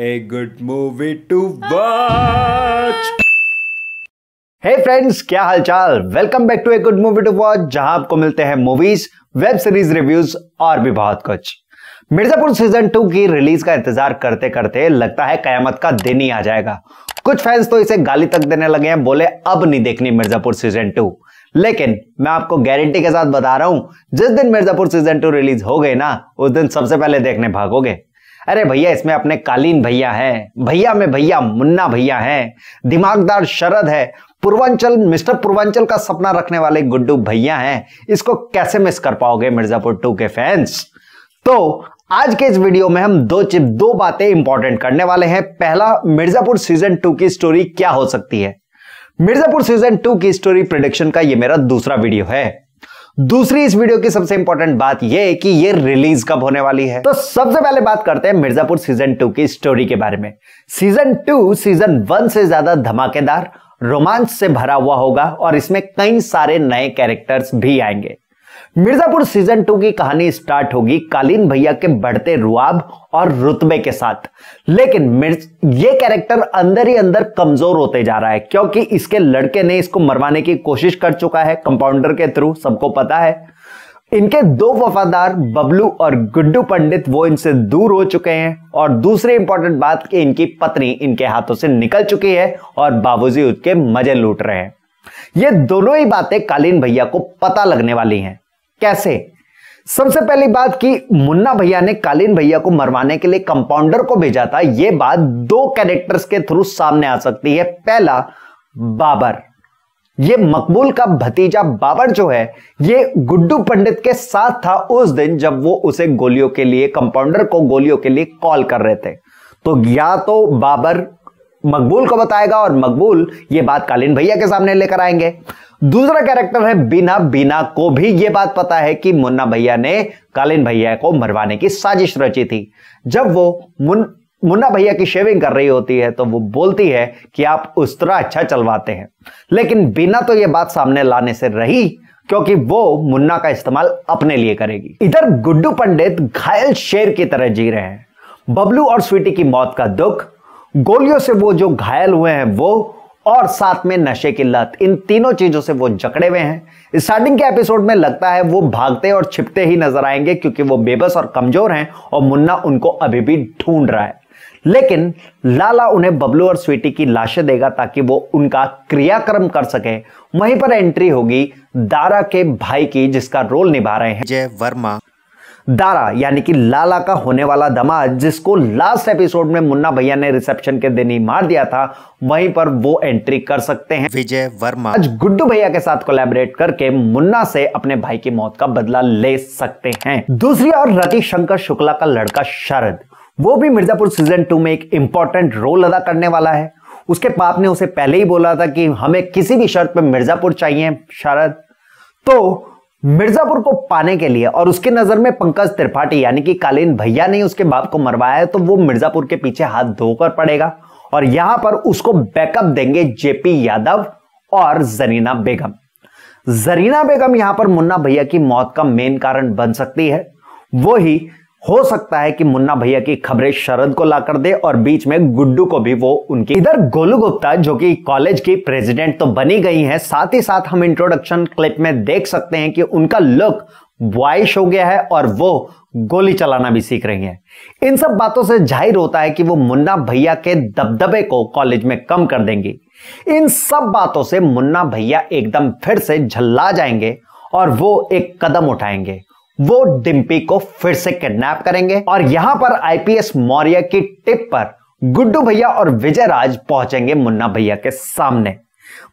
A good movie to watch hey friends क्या हालचाल welcome back to a good movie to watch जहां आपको मिलते हैं मूवीज वेब सीरीज रिव्यूज और भी बहुत कुछ मिर्जापुर सीजन टू की रिलीज का इंतजार करते करते लगता है कयामत का दिन ही आ जाएगा कुछ फैंस तो इसे गाली तक देने लगे हैं बोले अब नहीं देखनी मिर्जापुर सीजन टू लेकिन मैं आपको गारंटी के साथ बता रहा हूं जिस दिन मिर्जापुर सीजन टू रिलीज हो गए ना उस दिन सबसे पहले देखने भागोगे अरे भैया इसमें अपने कालीन भैया है भैया में भैया मुन्ना भैया है दिमागदार शरद है पूर्वांचल मिस्टर पूर्वांचल का सपना रखने वाले गुड्डू भैया हैं इसको कैसे मिस कर पाओगे मिर्जापुर टू के फैंस तो आज के इस वीडियो में हम दो चिप दो बातें इंपॉर्टेंट करने वाले हैं पहला मिर्जापुर सीजन टू की स्टोरी क्या हो सकती है मिर्जापुर सीजन टू की स्टोरी प्रोडिक्शन का ये मेरा दूसरा वीडियो है दूसरी इस वीडियो की सबसे इंपॉर्टेंट बात यह है कि यह रिलीज कब होने वाली है तो सबसे पहले बात करते हैं मिर्जापुर सीजन टू की स्टोरी के बारे में सीजन टू सीजन वन से ज्यादा धमाकेदार रोमांच से भरा हुआ होगा और इसमें कई सारे नए कैरेक्टर्स भी आएंगे मिर्जापुर सीजन टू की कहानी स्टार्ट होगी कालीन भैया के बढ़ते रुआब और रुतबे के साथ लेकिन मिर्ज ये कैरेक्टर अंदर ही अंदर कमजोर होते जा रहा है क्योंकि इसके लड़के ने इसको मरवाने की कोशिश कर चुका है कंपाउंडर के थ्रू सबको पता है इनके दो वफादार बबलू और गुड्डू पंडित वो इनसे दूर हो चुके हैं और दूसरी इंपॉर्टेंट बात कि इनकी पत्नी इनके हाथों से निकल चुकी है और बाबूजी उसके मजे लूट रहे हैं ये दोनों ही बातें कालीन भैया को पता लगने वाली हैं कैसे सबसे पहली बात कि मुन्ना भैया ने कालीन भैया को मरवाने के लिए कंपाउंडर को भेजा था यह बात दो कैरेक्टर्स के थ्रू सामने आ सकती है पहला बाबर ये मकबूल का भतीजा बाबर जो है ये गुड्डू पंडित के साथ था उस दिन जब वो उसे गोलियों के लिए कंपाउंडर को गोलियों के लिए कॉल कर रहे थे तो या तो बाबर मकबूल को बताएगा और मकबूल ये बात कालीन भैया के सामने लेकर आएंगे दूसरा कैरेक्टर है बिना बिना को भी यह बात पता है कि मुन्ना भैया ने कालीन भैया को मरवाने की साजिश रची थी जब वो मुन मुन्ना भैया की शेविंग कर रही होती है तो वो बोलती है कि आप उस तरह अच्छा चलवाते हैं लेकिन बिना तो यह बात सामने लाने से रही क्योंकि वो मुन्ना का इस्तेमाल अपने लिए करेगी इधर गुड्डू पंडित घायल शेर की तरह जी रहे हैं बबलू और स्वीटी की मौत का दुख गोलियों से वो जो घायल हुए हैं वो और साथ में नशे की लत इन तीनों चीजों से वो जकड़े हुए हैं स्टार्टिंग के एपिसोड में लगता है वो भागते और छिपते ही नजर आएंगे क्योंकि वो बेबस और कमजोर हैं और मुन्ना उनको अभी भी ढूंढ रहा है लेकिन लाला उन्हें बबलू और स्वीटी की लाशें देगा ताकि वो उनका क्रियाक्रम कर सके वहीं पर एंट्री होगी दारा के भाई की जिसका रोल निभा रहे हैं जय वर्मा दारा यानी कि लाला का होने वाला धमा जिसको लास्ट एपिसोड में मुन्ना भैया ने रिसेप्शन के दिन ही मार दिया था वहीं पर वो एंट्री कर सकते हैं विजय वर्मा आज गुड्डू भैया के साथ कोलैबोरेट करके मुन्ना से अपने भाई की मौत का बदला ले सकते हैं दूसरी और रति शंकर शुक्ला का लड़का शरद वो भी मिर्जापुर सीजन टू में एक इंपॉर्टेंट रोल अदा करने वाला है उसके बाप ने उसे पहले ही बोला था कि हमें किसी भी शर्त पर मिर्जापुर चाहिए शरद तो मिर्जापुर को पाने के लिए और उसके नजर में पंकज त्रिपाठी यानी कि कालीन भैया ने उसके बाप को मरवाया है तो वो मिर्जापुर के पीछे हाथ धोकर पड़ेगा और यहां पर उसको बैकअप देंगे जेपी यादव और जरीना बेगम जरीना बेगम यहां पर मुन्ना भैया की मौत का मेन कारण बन सकती है वो ही हो सकता है कि मुन्ना भैया की खबरें शरद को लाकर दे और बीच में गुड्डू को भी वो उनकी इधर गोलू गुप्ता जो कि कॉलेज की प्रेसिडेंट तो बनी गई हैं साथ ही साथ हम इंट्रोडक्शन क्लिप में देख सकते हैं कि उनका लुक बॉयश हो गया है और वो गोली चलाना भी सीख रही हैं इन सब बातों से जाहिर होता है कि वो मुन्ना भैया के दबदबे को कॉलेज में कम कर देंगी इन सब बातों से मुन्ना भैया एकदम फिर से झल्ला जाएंगे और वो एक कदम उठाएंगे वो डिम्पी को फिर से किडनैप करेंगे और यहां पर आईपीएस मौर्य की टिप पर गुड्डू भैया और विजय राज पहुंचेंगे मुन्ना भैया के सामने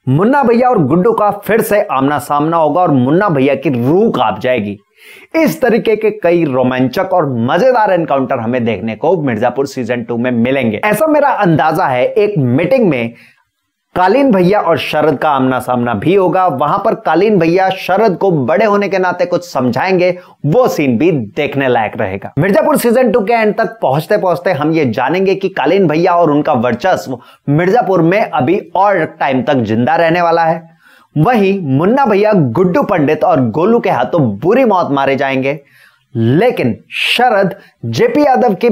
मुन्ना भैया और गुड्डू का फिर से आमना सामना होगा और मुन्ना भैया की रूह काप जाएगी इस तरीके के कई रोमांचक और मजेदार एनकाउंटर हमें देखने को मिर्जापुर सीजन टू में मिलेंगे ऐसा मेरा अंदाजा है एक मीटिंग में कालीन भैया और शरद का आमना सामना भी होगा वहां पर कालीन भैया शरद को बड़े होने के नाते कुछ समझाएंगे वो सीन भी देखने लायक रहेगा मिर्जापुर सीजन टू के एंड तक पहुंचते पहुंचते हम ये जानेंगे कि कालीन भैया और उनका वर्चस्व मिर्जापुर में अभी और टाइम तक जिंदा रहने वाला है वहीं मुन्ना भैया गुड्डू पंडित और गोलू के हाथों बुरी मौत मारे जाएंगे लेकिन शरद जेपी यादव की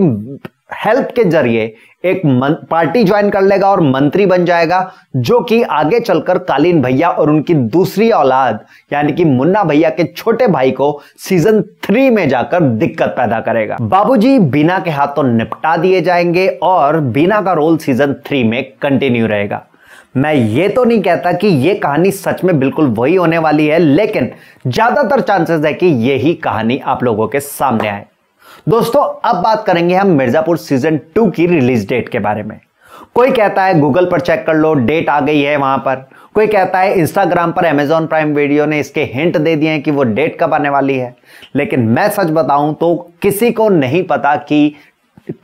हेल्प के जरिए एक मन, पार्टी ज्वाइन कर लेगा और मंत्री बन जाएगा जो कि आगे चलकर कालीन भैया और उनकी दूसरी औलाद यानी कि मुन्ना भैया के छोटे भाई को सीजन थ्री में जाकर दिक्कत पैदा करेगा बाबूजी बीना के हाथों निपटा दिए जाएंगे और बीना का रोल सीजन थ्री में कंटिन्यू रहेगा मैं ये तो नहीं कहता कि ये कहानी सच में बिल्कुल वही होने वाली है लेकिन ज्यादातर चांसेस है कि यही कहानी आप लोगों के सामने आए दोस्तों अब बात करेंगे हम मिर्जापुर सीजन टू की रिलीज डेट के बारे में कोई कहता है गूगल पर चेक कर लो डेट आ गई है वहां पर कोई कहता है इंस्टाग्राम पर अमेजॉन प्राइम वीडियो ने इसके हिंट दे दिए हैं कि वो डेट कब आने वाली है लेकिन मैं सच बताऊं तो किसी को नहीं पता कि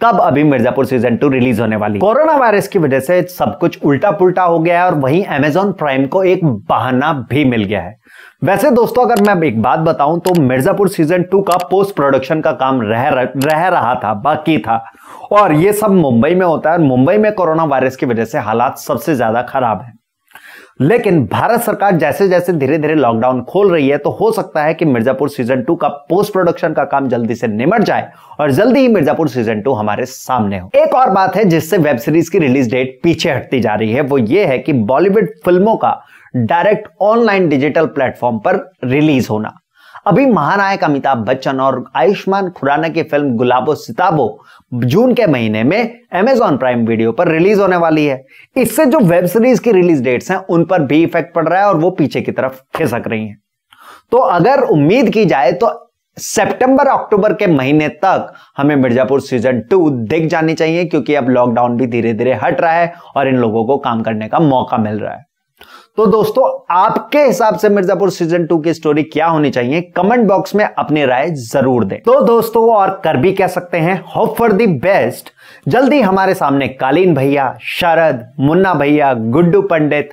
कब अभी मिर्जापुर सीजन टू रिलीज होने वाली कोरोना वायरस की वजह से सब कुछ उल्टा पुल्टा हो गया है और वहीं अमेजोन प्राइम को एक बहाना भी मिल गया है वैसे दोस्तों अगर मैं एक बात बताऊं तो मिर्जापुर सीजन टू का पोस्ट प्रोडक्शन का काम रह, रह रहा था बाकी था और ये सब मुंबई में होता है और मुंबई में कोरोना वायरस की वजह से हालात सबसे ज्यादा खराब है लेकिन भारत सरकार जैसे जैसे धीरे धीरे लॉकडाउन खोल रही है तो हो सकता है कि मिर्जापुर सीजन टू का पोस्ट प्रोडक्शन का काम जल्दी से निमट जाए और जल्दी ही मिर्जापुर सीजन टू हमारे सामने हो एक और बात है जिससे वेब सीरीज की रिलीज डेट पीछे हटती जा रही है वो ये है कि बॉलीवुड फिल्मों का डायरेक्ट ऑनलाइन डिजिटल प्लेटफॉर्म पर रिलीज होना अभी महानायक अमिताभ बच्चन और आयुष्मान खुराना की फिल्म गुलाबो सिताबो जून के महीने में Amazon प्राइम वीडियो पर रिलीज होने वाली है इससे जो वेब सीरीज की रिलीज डेट्स हैं उन पर भी इफेक्ट पड़ रहा है और वो पीछे की तरफ खिसक रही हैं तो अगर उम्मीद की जाए तो सितंबर अक्टूबर के महीने तक हमें मिर्जापुर सीजन टू दिख जानी चाहिए क्योंकि अब लॉकडाउन भी धीरे धीरे हट रहा है और इन लोगों को काम करने का मौका मिल रहा है तो दोस्तों आपके हिसाब से मिर्जापुर सीजन टू की स्टोरी क्या होनी चाहिए कमेंट बॉक्स में अपनी राय जरूर दें तो दोस्तों और कर भी कह सकते हैं होप फॉर दी बेस्ट जल्दी हमारे सामने कालीन भैया शरद मुन्ना भैया गुड्डू पंडित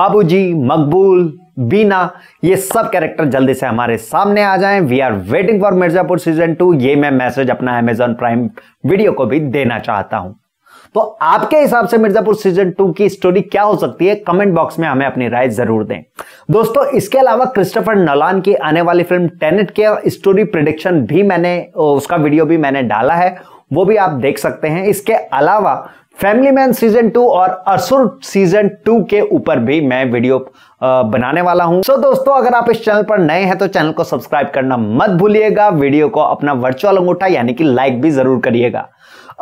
बाबूजी मकबूल बीना ये सब कैरेक्टर जल्दी से हमारे सामने आ जाएं we are waiting for Mirzapur season two ये मैं मैसेज अपना अमेजोन प्राइम वीडियो को भी देना चाहता हूं तो आपके हिसाब से मिर्जापुर सीजन टू की स्टोरी क्या हो सकती है कमेंट बॉक्स में हमें अपनी राय जरूर दें दोस्तों इसके अलावा क्रिस्टोफर नलान की आने वाली फिल्म टेनेट के स्टोरी प्रिडिक्शन भी मैंने उसका वीडियो भी मैंने डाला है वो भी आप देख सकते हैं इसके अलावा फैमिली मैन सीजन टू और असुर सीजन टू के ऊपर भी मैं वीडियो बनाने वाला हूं सो so, दोस्तों अगर आप इस चैनल पर नए हैं तो चैनल को सब्सक्राइब करना मत भूलिएगा वीडियो को अपना वर्चुअल अंगूठा यानी कि लाइक भी जरूर करिएगा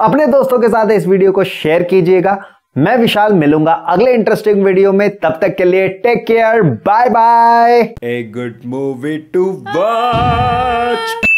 अपने दोस्तों के साथ इस वीडियो को शेयर कीजिएगा मैं विशाल मिलूंगा अगले इंटरेस्टिंग वीडियो में तब तक के लिए take care bye bye a good movie to watch